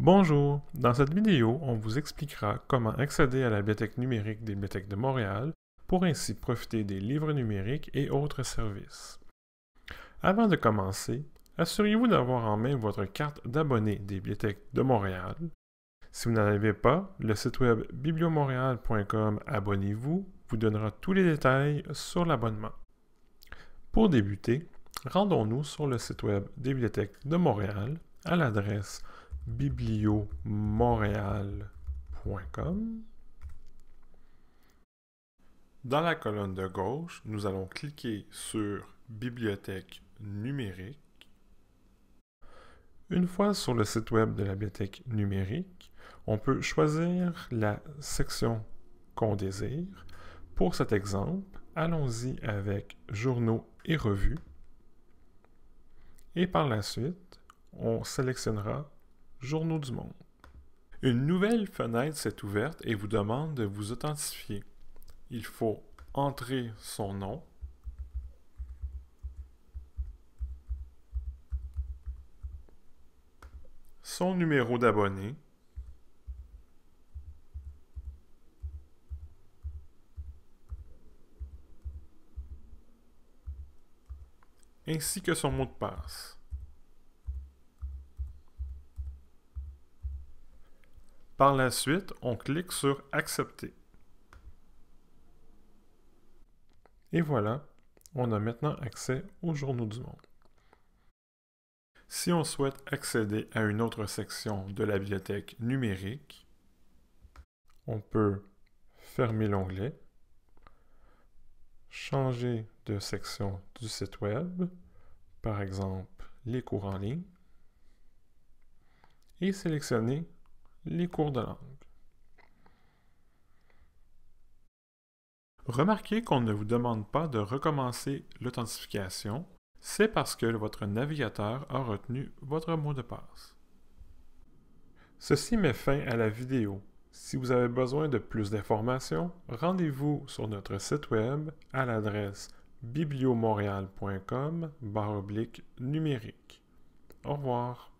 Bonjour! Dans cette vidéo, on vous expliquera comment accéder à la bibliothèque numérique des bibliothèques de Montréal pour ainsi profiter des livres numériques et autres services. Avant de commencer, assurez-vous d'avoir en main votre carte d'abonné des bibliothèques de Montréal. Si vous n'en avez pas, le site web bibliomontréal.com Abonnez-vous vous donnera tous les détails sur l'abonnement. Pour débuter, rendons-nous sur le site web des bibliothèques de Montréal à l'adresse bibliomontréal.com. Dans la colonne de gauche, nous allons cliquer sur Bibliothèque numérique. Une fois sur le site web de la bibliothèque numérique, on peut choisir la section qu'on désire. Pour cet exemple, allons-y avec Journaux et revues. Et par la suite, on sélectionnera Journaux du Monde. Une nouvelle fenêtre s'est ouverte et vous demande de vous authentifier. Il faut entrer son nom. Son numéro d'abonné. ainsi que son mot de passe. Par la suite, on clique sur Accepter. Et voilà, on a maintenant accès aux journaux du monde. Si on souhaite accéder à une autre section de la bibliothèque numérique, on peut fermer l'onglet, changer de section du site web, par exemple les cours en ligne, et sélectionner les cours de langue. Remarquez qu'on ne vous demande pas de recommencer l'authentification, c'est parce que votre navigateur a retenu votre mot de passe. Ceci met fin à la vidéo. Si vous avez besoin de plus d'informations, rendez-vous sur notre site web à l'adresse bibliomontréal.com numérique. Au revoir.